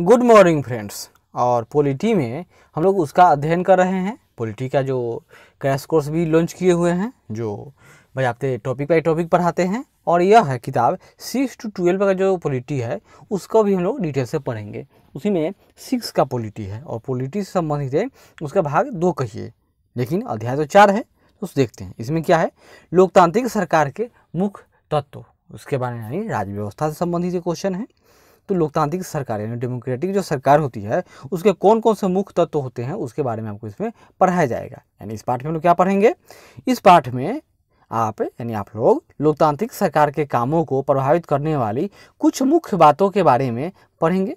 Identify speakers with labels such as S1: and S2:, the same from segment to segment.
S1: good morning friends और polity में हम लोग उसका अध्ययन कर रहे हैं पॉलिटी का जो क्रैश कोर्स भी लॉन्च किए हुए हैं जो भाई आपके टॉपिक बाई टॉपिक पढ़ाते हैं और यह है किताब सिक्स टू ट्वेल्व का जो पॉलिटी है उसको भी हम लोग डिटेल से पढ़ेंगे उसी में सिक्स का पॉलिटी है और पॉलिटी से संबंधित है उसका भाग दो कहिए लेकिन अध्याय तो चार है तो देखते हैं इसमें क्या है लोकतांत्रिक सरकार के मुख्य तत्व उसके बारे में यानी राज्य व्यवस्था से संबंधित क्वेश्चन है तो लोकतांत्रिक सरकार यानी डेमोक्रेटिक जो सरकार होती है उसके कौन कौन से मुख्य तत्व होते हैं उसके बारे में आपको इसमें पढ़ाया जाएगा यानी इस पाठ में हम लोग क्या पढ़ेंगे इस पाठ में आप यानी आप लोग लोकतांत्रिक सरकार के कामों को प्रभावित करने वाली कुछ मुख्य बातों के बारे में पढ़ेंगे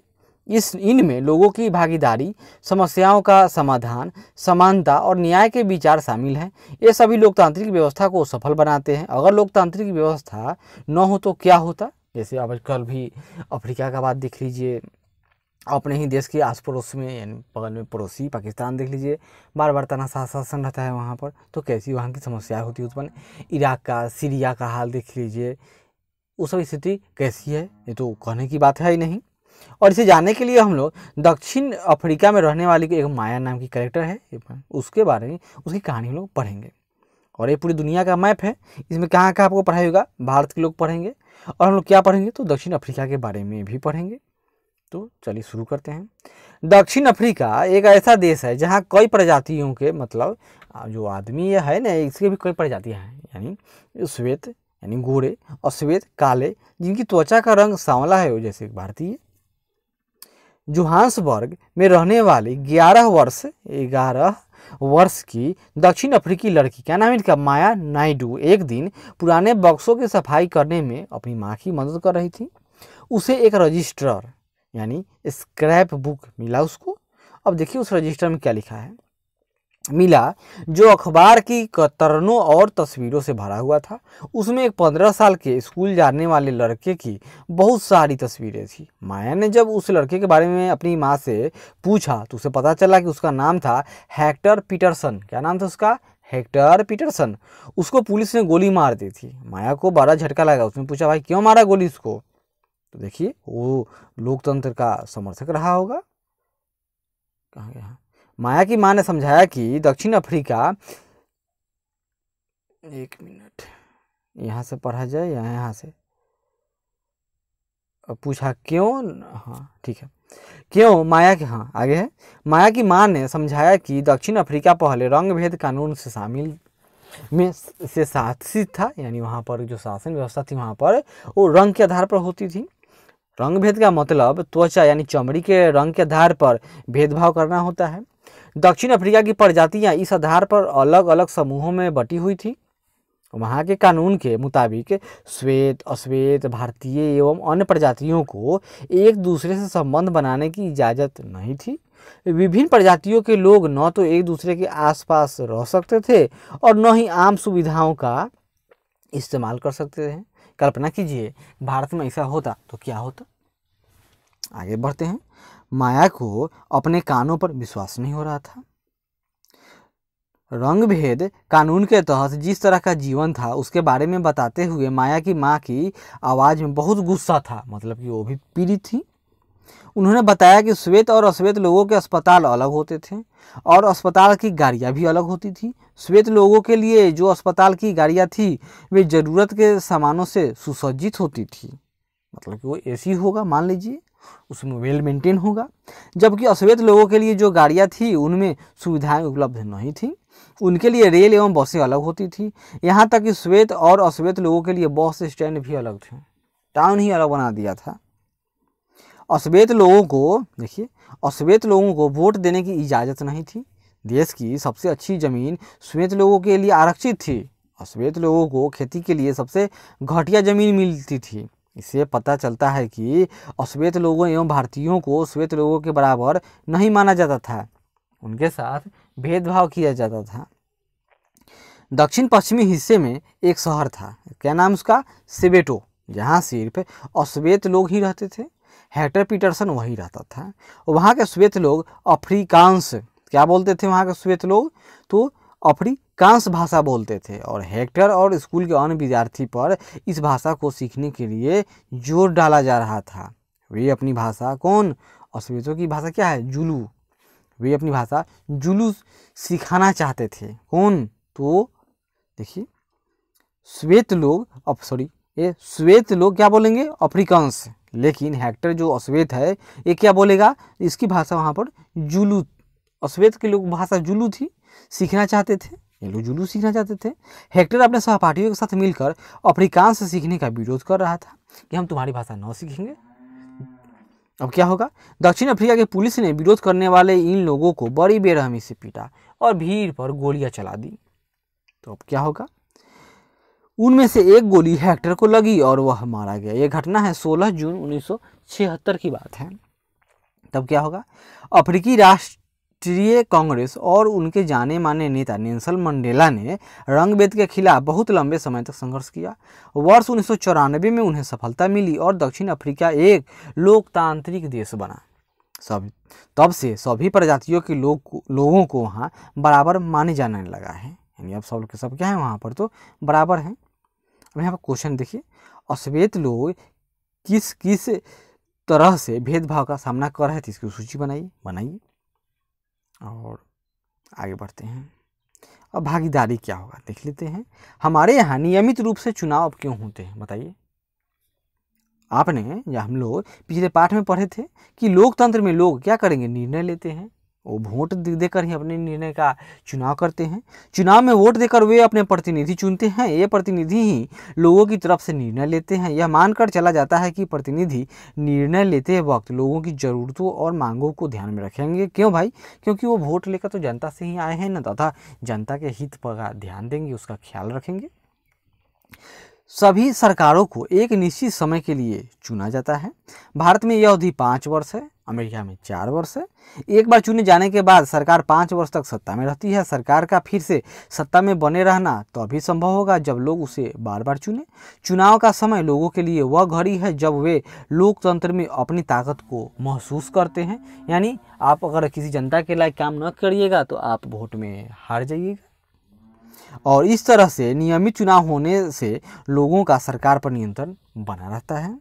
S1: इस इनमें लोगों की भागीदारी समस्याओं का समाधान समानता और न्याय के विचार शामिल हैं ये सभी लोकतांत्रिक व्यवस्था को सफल बनाते हैं अगर लोकतांत्रिक व्यवस्था न हो तो क्या होता जैसे अब कल भी अफ्रीका का बात देख लीजिए अपने ही देश के आस पड़ोस में यानी बगल में पड़ोसी पाकिस्तान देख लीजिए बार बार तनाशा शासन रहता है वहाँ पर तो कैसी वहाँ की समस्याएँ होती है उत्पन्न इराक का सीरिया का हाल देख लीजिए वो सब स्थिति कैसी है ये तो कहने की बात है ही नहीं और इसे जानने के लिए हम लोग दक्षिण अफ्रीका में रहने वाली एक माया नाम की कैरेक्टर है उसके बारे में उसकी कहानी हम लोग पढ़ेंगे और ये पूरी दुनिया का मैप है इसमें कहाँ कहाँ आपको पढ़ाई होगा भारत के लोग पढ़ेंगे और हम लोग क्या पढ़ेंगे तो दक्षिण अफ्रीका के बारे में भी पढ़ेंगे तो चलिए शुरू करते हैं दक्षिण अफ्रीका एक ऐसा देश है जहाँ कई प्रजातियों के मतलब जो आदमी है ना इसके भी कई प्रजातियाँ हैं यानी श्वेत यानी गोरे और श्वेत काले जिनकी त्वचा का रंग सांवला है जैसे भारतीय जोहान्सबर्ग में रहने वाली ग्यारह वर्ष ग्यारह वर्ष की दक्षिण अफ्रीकी लड़की क्या नाम है इनका माया नायडू एक दिन पुराने बक्सों की सफाई करने में अपनी माँ की मदद कर रही थी उसे एक रजिस्टर यानी स्क्रैप बुक मिला उसको अब देखिए उस रजिस्टर में क्या लिखा है मिला जो अखबार की कतरनों और तस्वीरों से भरा हुआ था उसमें एक पंद्रह साल के स्कूल जाने वाले लड़के की बहुत सारी तस्वीरें थी माया ने जब उस लड़के के बारे में अपनी माँ से पूछा तो उसे पता चला कि उसका नाम था हैक्टर पीटरसन क्या नाम था उसका हेक्टर पीटरसन उसको पुलिस ने गोली मार दी थी माया को बड़ा झटका लगा उसने पूछा भाई क्यों मारा गोली उसको तो देखिए वो लोकतंत्र का समर्थक रहा होगा कहाँ गया माया की माँ ने समझाया कि दक्षिण अफ्रीका एक मिनट यहाँ से पढ़ा जाए या यहाँ से पूछा क्यों हाँ ठीक है क्यों माया के हाँ आगे है माया की माँ ने समझाया कि दक्षिण अफ्रीका पहले रंग भेद कानून से शामिल में से शासित था यानी वहाँ पर जो शासन व्यवस्था थी वहाँ पर वो रंग के आधार पर होती थी रंग भेद का मतलब त्वचा यानी चमड़ी के रंग के आधार पर भेदभाव करना होता है दक्षिण अफ्रीका की प्रजातियाँ इस आधार पर अलग अलग समूहों में बटी हुई थी वहाँ के कानून के मुताबिक श्वेत अश्वेत भारतीय एवं अन्य प्रजातियों को एक दूसरे से संबंध बनाने की इजाज़त नहीं थी विभिन्न प्रजातियों के लोग न तो एक दूसरे के आसपास रह सकते थे और न ही आम सुविधाओं का इस्तेमाल कर सकते थे कल्पना कीजिए भारत में ऐसा होता तो क्या होता आगे बढ़ते हैं माया को अपने कानों पर विश्वास नहीं हो रहा था रंग भेद कानून के तहत जिस तरह का जीवन था उसके बारे में बताते हुए माया की माँ की आवाज़ में बहुत गुस्सा था मतलब कि वो भी पीड़ित थी उन्होंने बताया कि श्वेत और अश्वेत लोगों के अस्पताल अलग होते थे और अस्पताल की गाड़ियाँ भी अलग होती थी श्वेत लोगों के लिए जो अस्पताल की गाड़ियाँ थी वे ज़रूरत के सामानों से सुसज्जित होती थी मतलब कि वो ए होगा मान लीजिए उसमें वेल मेंटेन होगा जबकि अश्वेत लोगों के लिए जो गाड़ियाँ थी उनमें सुविधाएं उपलब्ध नहीं थी उनके लिए रेल एवं बसें अलग होती थी यहाँ तक कि श्वेत और अश्वेत लोगों के लिए बस स्टैंड भी अलग थे टाउन ही अलग बना दिया था अश्वेत लोगों को देखिए अश्वेत लोगों को वोट देने की इजाज़त नहीं थी देश की सबसे अच्छी ज़मीन श्वेत लोगों के लिए आरक्षित थी अश्वेत लोगों को खेती के लिए सबसे घटिया ज़मीन मिलती थी इससे पता चलता है कि अश्वेत लोगों एवं भारतीयों को श्वेत लोगों के बराबर नहीं माना जाता था उनके साथ भेदभाव किया जाता था दक्षिण पश्चिमी हिस्से में एक शहर था क्या नाम उसका सिबेटो जहाँ सिर्फ अश्वेत लोग ही रहते थे हैटर पीटरसन वहीं रहता था वहाँ के श्वेत लोग अफ्रीकांश क्या बोलते थे वहाँ के श्वेत लोग तो अफ्रीकांश भाषा बोलते थे और हेक्टर और स्कूल के अन्य विद्यार्थी पर इस भाषा को सीखने के लिए जोर डाला जा रहा था वे अपनी भाषा कौन अश्वेतों की भाषा क्या है जुलू वे अपनी भाषा जुलू सिखाना चाहते थे कौन तो देखिए श्वेत लोग अब सॉरी ये श्वेत लोग क्या बोलेंगे अफ्रीकांश लेकिन हेक्टर जो अश्वेत है ये क्या बोलेगा इसकी भाषा वहाँ पर जुलू अश्वेत के लोग भाषा जुलू थी सीखना चाहते थे येलो जुलू सीखना चाहते थे हेक्टर अपने सहपाठियों के साथ मिलकर अफ्रीकांश सीखने का विरोध कर रहा था कि हम तुम्हारी भाषा न सीखेंगे अब क्या होगा दक्षिण अफ्रीका के पुलिस ने विरोध करने वाले इन लोगों को बड़ी बेरहमी से पीटा और भीड़ पर गोलियां चला दी तो अब क्या होगा उनमें से एक गोली हेक्टर को लगी और वह मारा गया यह घटना है 16 जून 1976 की बात है तब क्या होगा अफ्रीकी राष्ट्र राष्ट्रीय कांग्रेस और उनके जाने माने नेता नेल्सन मंडेला ने रंगभेद के खिलाफ बहुत लंबे समय तक संघर्ष किया वर्ष उन्नीस में उन्हें सफलता मिली और दक्षिण अफ्रीका एक लोकतांत्रिक देश बना सब तब से सभी प्रजातियों के लोग लोगों को वहाँ बराबर माने जाने लगा है यानी अब सब के सब क्या है वहाँ पर तो बराबर हैं अब यहाँ पर क्वेश्चन देखिए अश्वेत लोग किस किस तरह से भेदभाव का सामना कर रहे थे इसकी सूची बनाइए बनाइए और आगे बढ़ते हैं अब भागीदारी क्या होगा देख लेते हैं हमारे यहाँ नियमित रूप से चुनाव क्यों होते हैं बताइए आपने या हम लोग पिछले पाठ में पढ़े थे कि लोकतंत्र में लोग क्या करेंगे निर्णय लेते हैं वो वोट देकर ही अपने निर्णय का चुनाव करते हैं चुनाव में वोट देकर वे अपने प्रतिनिधि चुनते हैं ये प्रतिनिधि ही लोगों की तरफ से निर्णय लेते हैं यह मानकर चला जाता है कि प्रतिनिधि निर्णय लेते वक्त लोगों की ज़रूरतों और मांगों को ध्यान में रखेंगे क्यों भाई क्योंकि वो वोट लेकर तो जनता से ही आए हैं ना तथा जनता के हित पर ध्यान देंगे उसका ख्याल रखेंगे सभी सरकारों को एक निश्चित समय के लिए चुना जाता है भारत में यह अवधि पाँच वर्ष है अमेरिका में चार वर्ष है एक बार चुने जाने के बाद सरकार पाँच वर्ष तक सत्ता में रहती है सरकार का फिर से सत्ता में बने रहना तभी अभी संभव होगा जब लोग उसे बार बार चुने चुनाव का समय लोगों के लिए वह घड़ी है जब वे लोकतंत्र में अपनी ताकत को महसूस करते हैं यानी आप अगर किसी जनता के लायक काम न करिएगा तो आप वोट में हार जाइएगा और इस तरह से नियमित चुनाव होने से लोगों का सरकार पर नियंत्रण बना रहता है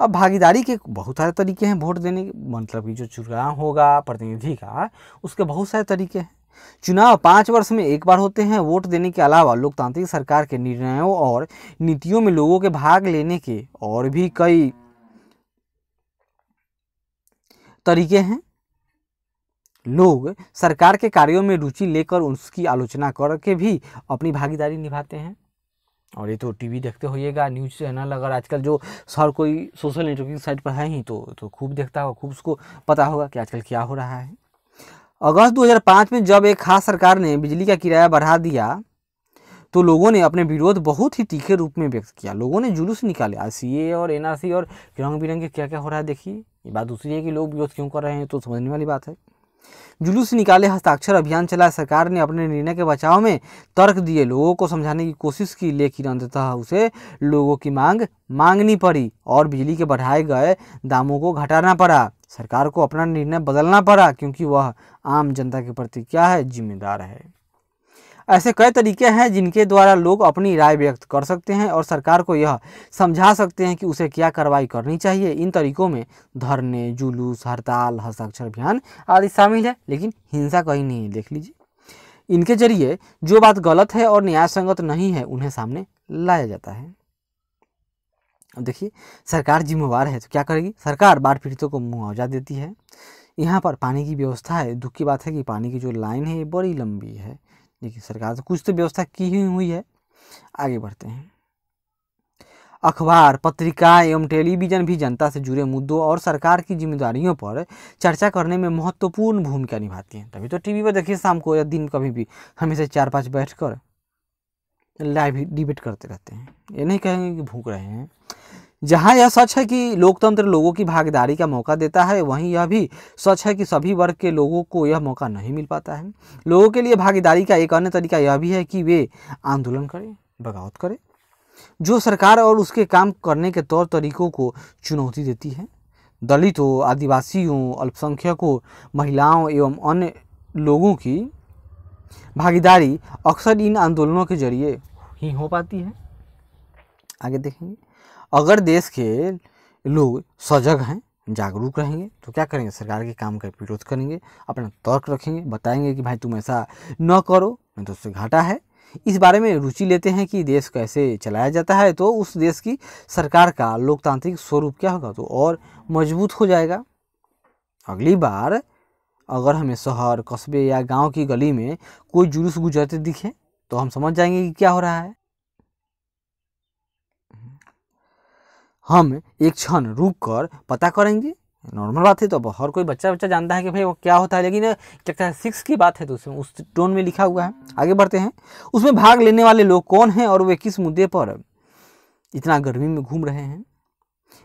S1: अब भागीदारी के बहुत सारे तरीके हैं वोट देने के मतलब कि जो चुनाव होगा प्रतिनिधि का उसके बहुत सारे तरीके हैं चुनाव पाँच वर्ष में एक बार होते हैं वोट देने के अलावा लोकतांत्रिक सरकार के निर्णयों और नीतियों में लोगों के भाग लेने के और भी कई तरीके हैं लोग सरकार के कार्यों में रुचि लेकर उसकी आलोचना करके भी अपनी भागीदारी निभाते हैं और ये तो टीवी देखते होइएगा न्यूज़ चैनल अगर आजकल जो सर कोई सोशल नेटवर्किंग साइट पर है ही तो तो खूब देखता होगा खूब उसको पता होगा कि आजकल क्या हो रहा है अगस्त 2005 में जब एक खास सरकार ने बिजली का किराया बढ़ा दिया तो लोगों ने अपने विरोध बहुत ही तीखे रूप में व्यक्त किया लोगों ने जुलूस निकाले आज सी और एन और रंग बिरंगे क्या क्या हो रहा है देखिए ये बात दूसरी है कि लोग विरोध क्यों कर रहे हैं तो समझने वाली बात है जुलूस निकाले हस्ताक्षर अभियान चलाया सरकार ने अपने निर्णय के बचाव में तर्क दिए लोगों को समझाने की कोशिश की लेकिन अंततः उसे लोगों की मांग मांगनी पड़ी और बिजली के बढ़ाए गए दामों को घटाना पड़ा सरकार को अपना निर्णय बदलना पड़ा क्योंकि वह आम जनता के प्रति क्या है जिम्मेदार है ऐसे कई तरीके हैं जिनके द्वारा लोग अपनी राय व्यक्त कर सकते हैं और सरकार को यह समझा सकते हैं कि उसे क्या कार्रवाई करनी चाहिए इन तरीकों में धरने जुलूस हड़ताल हस्ताक्षर अभियान आदि शामिल है लेकिन हिंसा कहीं नहीं है देख लीजिए इनके जरिए जो बात गलत है और न्याय संगत नहीं है उन्हें सामने लाया जाता है अब देखिए सरकार जिम्मेवार है तो क्या करेगी सरकार बाढ़ पीड़ितों को मुआवजा देती है यहाँ पर पानी की व्यवस्था है दुख की बात है कि पानी की जो लाइन है ये बड़ी लंबी है देखिए सरकार से कुछ तो व्यवस्था की ही हुई है आगे बढ़ते हैं अखबार पत्रिका एवं टेलीविजन भी जनता से जुड़े मुद्दों और सरकार की जिम्मेदारियों पर चर्चा करने में महत्वपूर्ण भूमिका निभाती हैं तभी तो टीवी पर देखिए शाम को या दिन कभी भी हमेशा चार पाँच बैठ कर लाइव डिबेट करते रहते हैं ये नहीं कहेंगे कि भूख रहे हैं जहाँ यह सच है कि लोकतंत्र लोगों की भागीदारी का मौका देता है वहीं यह भी सच है कि सभी वर्ग के लोगों को यह मौका नहीं मिल पाता है लोगों के लिए भागीदारी का एक अन्य तरीका यह भी है कि वे आंदोलन करें बगावत करें जो सरकार और उसके काम करने के तौर तरीकों को चुनौती देती है दलितों आदिवासियों अल्पसंख्यकों महिलाओं एवं अन्य लोगों की भागीदारी अक्सर इन आंदोलनों के जरिए ही हो पाती है आगे देखेंगे अगर देश के लोग सजग हैं जागरूक रहेंगे तो क्या करेंगे सरकार के काम का विरोध करेंगे अपना तर्क रखेंगे बताएंगे कि भाई तुम ऐसा न करो नहीं तो उससे घाटा है इस बारे में रुचि लेते हैं कि देश कैसे चलाया जाता है तो उस देश की सरकार का लोकतांत्रिक स्वरूप क्या होगा तो और मजबूत हो जाएगा अगली बार अगर हमें शहर कस्बे या गांव की गली में कोई जुलूस गुजरते दिखे तो हम समझ जाएंगे कि क्या हो रहा है हम एक क्षण रुक कर पता करेंगे नॉर्मल बात है तो अब हर कोई बच्चा बच्चा जानता है कि भाई वो क्या होता है लेकिन क्या सिक्स की बात है तो उसमें उस टोन में लिखा हुआ है आगे बढ़ते हैं उसमें भाग लेने वाले लोग कौन हैं और वे किस मुद्दे पर इतना गर्मी में घूम रहे हैं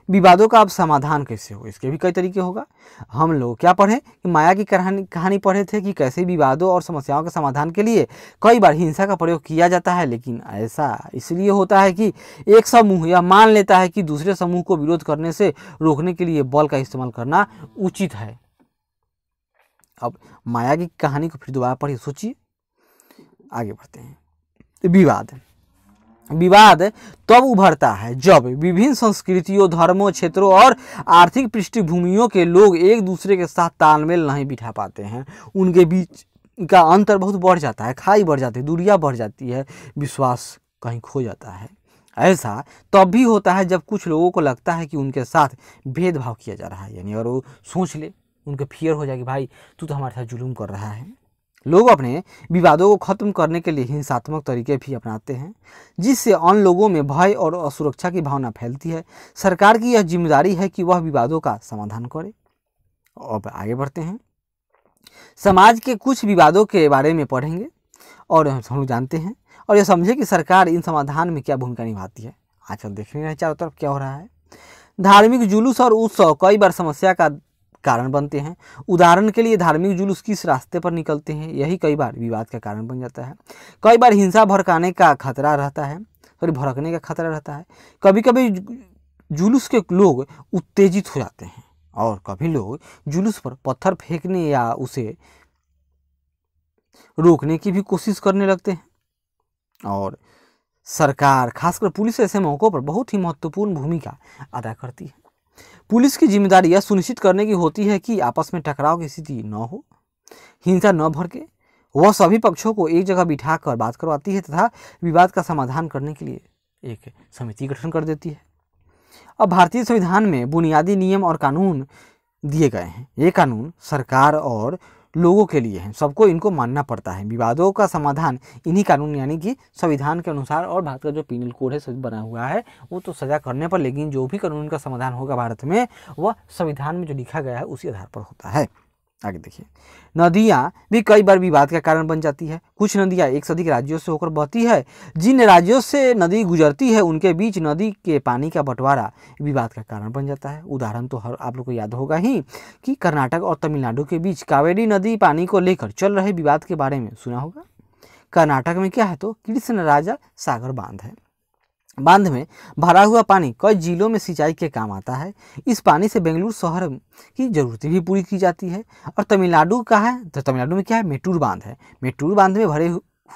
S1: विवादों का अब समाधान कैसे हो इसके भी कई तरीके होगा हम लोग क्या पढ़े कि माया की कहानी कहानी पढ़े थे कि कैसे विवादों और समस्याओं के समाधान के लिए कई बार हिंसा का प्रयोग किया जाता है लेकिन ऐसा इसलिए होता है कि एक समूह यह मान लेता है कि दूसरे समूह को विरोध करने से रोकने के लिए बल का इस्तेमाल करना उचित है अब माया की कहानी को फिर दोबारा पढ़िए सोचिए आगे बढ़ते हैं विवाद विवाद तब उभरता है जब विभिन्न संस्कृतियों धर्मों क्षेत्रों और आर्थिक पृष्ठभूमियों के लोग एक दूसरे के साथ तालमेल नहीं बिठा पाते हैं उनके बीच का अंतर बहुत बढ़ जाता है खाई बढ़ जाती है दूरिया बढ़ जाती है विश्वास कहीं खो जाता है ऐसा तब भी होता है जब कुछ लोगों को लगता है कि उनके साथ भेदभाव किया जा रहा है यानी और वो सोच ले उनके फियर हो जाए कि भाई तू तो हमारे साथ जुलूम कर रहा है लोग अपने विवादों को खत्म करने के लिए हिंसात्मक तरीके भी अपनाते हैं जिससे अन्य लोगों में भय और असुरक्षा की भावना फैलती है सरकार की यह जिम्मेदारी है कि वह विवादों का समाधान करे अब आगे बढ़ते हैं समाज के कुछ विवादों के बारे में पढ़ेंगे और हम लोग जानते हैं और यह समझे कि सरकार इन समाधान में क्या भूमिका निभाती है आजकल देख रहे हैं चारों तरफ क्या हो रहा है धार्मिक जुलूस और उत्सव कई बार समस्या का कारण बनते हैं उदाहरण के लिए धार्मिक जुलूस किस रास्ते पर निकलते हैं यही कई बार विवाद का कारण बन जाता है कई बार हिंसा भड़काने का खतरा रहता है सॉरी भड़कने का खतरा रहता है कभी कभी जुलूस के लोग उत्तेजित हो जाते हैं और कभी लोग जुलूस पर पत्थर फेंकने या उसे रोकने की भी कोशिश करने लगते हैं और सरकार खासकर पुलिस ऐसे मौक़ों पर बहुत ही महत्वपूर्ण भूमिका अदा करती है पुलिस की जिम्मेदारी यह सुनिश्चित करने की होती है कि आपस में टकराव की स्थिति न हो हिंसा न भड़के वह सभी पक्षों को एक जगह बिठा कर बात करवाती है तथा विवाद का समाधान करने के लिए एक समिति गठन कर देती है अब भारतीय संविधान में बुनियादी नियम और कानून दिए गए हैं ये कानून सरकार और लोगों के लिए हैं सबको इनको मानना पड़ता है विवादों का समाधान इन्हीं कानून यानी कि संविधान के अनुसार और भारत का जो पीनल कोड है सब बना हुआ है वो तो सजा करने पर लेकिन जो भी कानून का समाधान होगा भारत में वह संविधान में जो लिखा गया है उसी आधार पर होता है आगे देखिए नदियाँ भी कई बार विवाद का कारण बन जाती है कुछ नदियाँ एक से अधिक राज्यों से होकर बहती है जिन राज्यों से नदी गुजरती है उनके बीच नदी के पानी का बंटवारा विवाद का कारण बन जाता है उदाहरण तो हर आप लोग को याद होगा ही कि कर्नाटक और तमिलनाडु के बीच कावेरी नदी पानी को लेकर चल रहे विवाद के बारे में सुना होगा कर्नाटक में क्या है तो कृष्ण राजा सागर बांध है बांध में भरा हुआ पानी कई जिलों में सिंचाई के काम आता है इस पानी से बेंगलुरु शहर की ज़रूरतें भी पूरी की जाती है और तमिलनाडु का है तो तमिलनाडु में क्या है मेटूर बांध है मेटूर बांध में भरे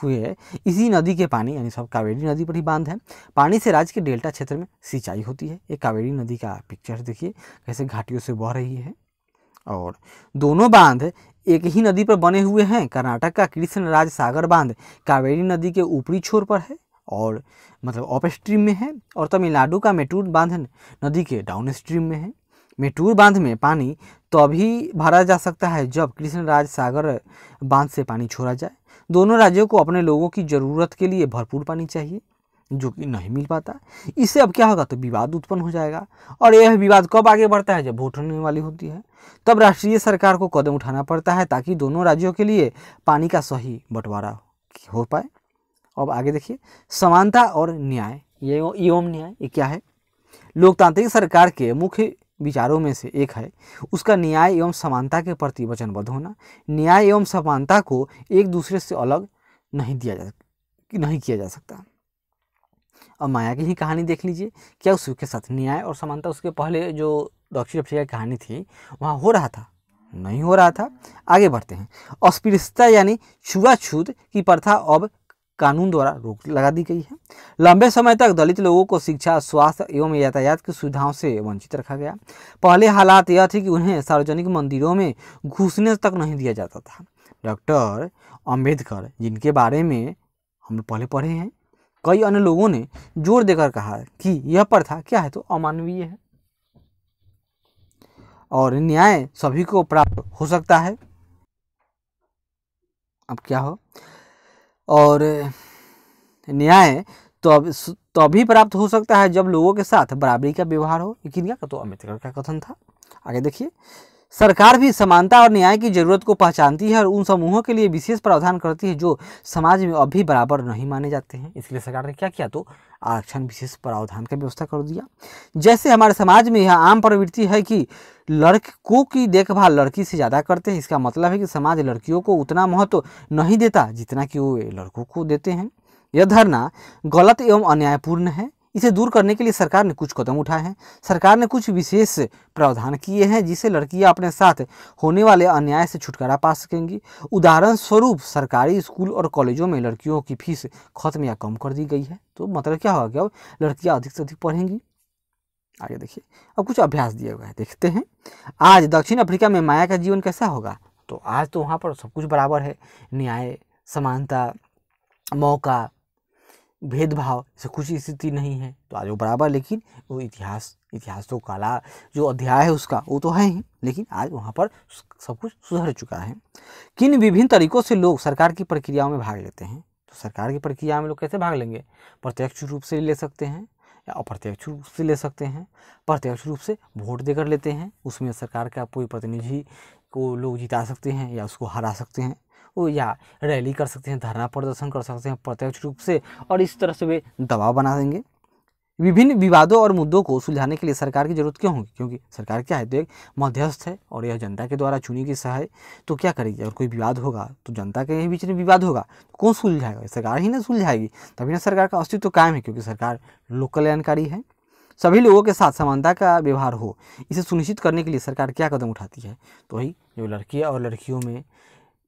S1: हुए है इसी नदी के पानी यानी सब कावेरी नदी पर ही बांध है पानी से राज्य के डेल्टा क्षेत्र में सिंचाई होती है ये कावेरी नदी का पिक्चर देखिए कैसे घाटियों से बह रही है और दोनों बांध एक ही नदी पर बने हुए हैं कर्नाटक का कृष्ण राज सागर बांध कावेरी नदी के ऊपरी छोर पर है और मतलब अप स्ट्रीम में है और तमिलनाडु का मेटूर बांध नदी के डाउन स्ट्रीम में है मेटूर बांध में पानी तभी तो भरा जा सकता है जब कृष्णराज सागर बांध से पानी छोड़ा जाए दोनों राज्यों को अपने लोगों की ज़रूरत के लिए भरपूर पानी चाहिए जो कि नहीं मिल पाता इससे अब क्या होगा तो विवाद उत्पन्न हो जाएगा और यह विवाद कब आगे बढ़ता है जब वोट होने वाली होती है तब राष्ट्रीय सरकार को कदम उठाना पड़ता है ताकि दोनों राज्यों के लिए पानी का सही बंटवारा हो पाए अब आगे देखिए समानता और न्याय ये एवं न्याय ये क्या है लोकतांत्रिक सरकार के मुख्य विचारों में से एक है उसका न्याय एवं समानता के प्रति वचनबद्ध होना न्याय एवं समानता को एक दूसरे से अलग नहीं दिया जा नहीं किया जा सकता अब माया की ही कहानी देख लीजिए क्या उसके साथ न्याय और समानता उसके पहले जो दक्षिण अफ्रीका की कहानी थी वहाँ हो रहा था नहीं हो रहा था आगे बढ़ते हैं अस्पृश्यता यानी छुआछूत की प्रथा अब कानून द्वारा रोक लगा दी गई है लंबे समय तक दलित लोगों को शिक्षा स्वास्थ्य एवं यातायात की सुविधाओं से वंचित रखा गया पहले हालात यह थे कि उन्हें सार्वजनिक मंदिरों में घुसने तक नहीं दिया जाता था डॉक्टर अम्बेडकर जिनके बारे में हम पहले पढ़े हैं कई अन्य लोगों ने जोर देकर कहा कि यह प्रथा क्या है तो अमानवीय है और न्याय सभी को प्राप्त हो सकता है अब क्या हो और न्याय तो अभी तभी तो अभी प्राप्त हो सकता है जब लोगों के साथ बराबरी का व्यवहार हो लेकिन क्या तो अम्बेडकर का कथन था आगे देखिए सरकार भी समानता और न्याय की जरूरत को पहचानती है और उन समूहों के लिए विशेष प्रावधान करती है जो समाज में अभी बराबर नहीं माने जाते हैं इसलिए सरकार ने क्या किया तो आरक्षण विशेष प्रावधान का व्यवस्था कर दिया जैसे हमारे समाज में यह आम प्रवृत्ति है कि लड़कों की देखभाल लड़की से ज़्यादा करते हैं इसका मतलब है कि समाज लड़कियों को उतना महत्व नहीं देता जितना कि वो लड़कों को देते हैं यह धरना गलत एवं अन्यायपूर्ण है इसे दूर करने के लिए सरकार ने कुछ कदम उठाए हैं सरकार ने कुछ विशेष प्रावधान किए हैं जिससे लड़कियां अपने साथ होने वाले अन्याय से छुटकारा पा सकेंगी उदाहरण स्वरूप सरकारी स्कूल और कॉलेजों में लड़कियों की फीस खत्म या कम कर दी गई है तो मतलब क्या होगा क्या लड़कियाँ अधिक से अधिक पढ़ेंगी आगे देखिए अब कुछ अभ्यास दिए हुए हैं देखते हैं आज दक्षिण अफ्रीका में माया का जीवन कैसा होगा तो आज तो वहाँ पर सब कुछ बराबर है न्याय समानता मौका भेदभाव से कुछ स्थिति नहीं है तो आज वो बराबर लेकिन वो इतिहास इतिहास तो काला जो अध्याय है उसका वो तो है ही लेकिन आज वहाँ पर सब कुछ सुधर चुका है किन विभिन्न तरीकों से लोग सरकार की प्रक्रियाओं में भाग लेते हैं तो सरकार की प्रक्रिया में लोग कैसे भाग लेंगे प्रत्यक्ष रूप से ले सकते हैं या अप्रत्यक्ष रूप से ले सकते हैं प्रत्यक्ष रूप से वोट देकर लेते हैं उसमें सरकार का कोई प्रतिनिधि को लोग जिता सकते हैं या उसको हरा सकते हैं वो या रैली कर सकते हैं धरना प्रदर्शन कर सकते हैं प्रत्यक्ष रूप से और इस तरह से वे दबाव बना देंगे विभिन्न विवादों और मुद्दों को सुलझाने के लिए सरकार की जरूरत क्यों होगी क्योंकि सरकार क्या है तो एक मध्यस्थ है और यह जनता के द्वारा चुनी गई सहाय तो क्या करेगी अगर कोई विवाद होगा तो जनता के बीच में विवाद होगा तो कौन सुलझाएगा सरकार ही ना सुलझाएगी तभी ना सरकार का अस्तित्व तो कायम है क्योंकि सरकार लोक कल्याणकारी है सभी लोगों के साथ समानता का व्यवहार हो इसे सुनिश्चित करने के लिए सरकार क्या कदम उठाती है तो वही जो लड़कियाँ और लड़कियों में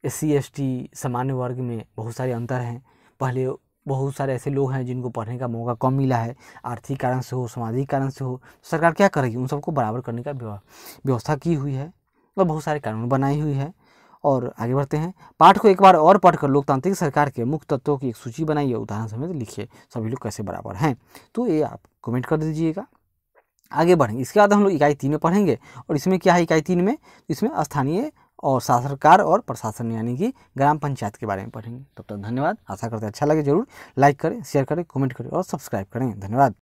S1: एस सी एस टी सामान्य वर्ग में बहुत सारे अंतर हैं पहले बहुत सारे ऐसे लोग हैं जिनको पढ़ने का मौका कम मिला है आर्थिक कारण से हो सामाजिक कारण से हो सरकार क्या करेगी उन सबको बराबर करने का व्यवस्था की हुई है और बहुत सारे कानून बनाई हुई है और आगे बढ़ते हैं पाठ को एक बार और पढ़कर लोकतांत्रिक सरकार के मुख्य तत्वों की एक सूची बनाइए उदाहरण समेत लिखिए सभी लोग कैसे बराबर हैं तो ये आप कमेंट कर दीजिएगा आगे बढ़ेंगे इसके बाद हम लोग इकाई तीन में पढ़ेंगे और इसमें क्या है इकाई तीन में इसमें स्थानीय और सरकार और प्रशासन यानी कि ग्राम पंचायत के बारे में पढ़ेंगे तब तक धन्यवाद आशा करते हैं अच्छा लगे जरूर लाइक करें शेयर करें कमेंट करें और सब्सक्राइब करें धन्यवाद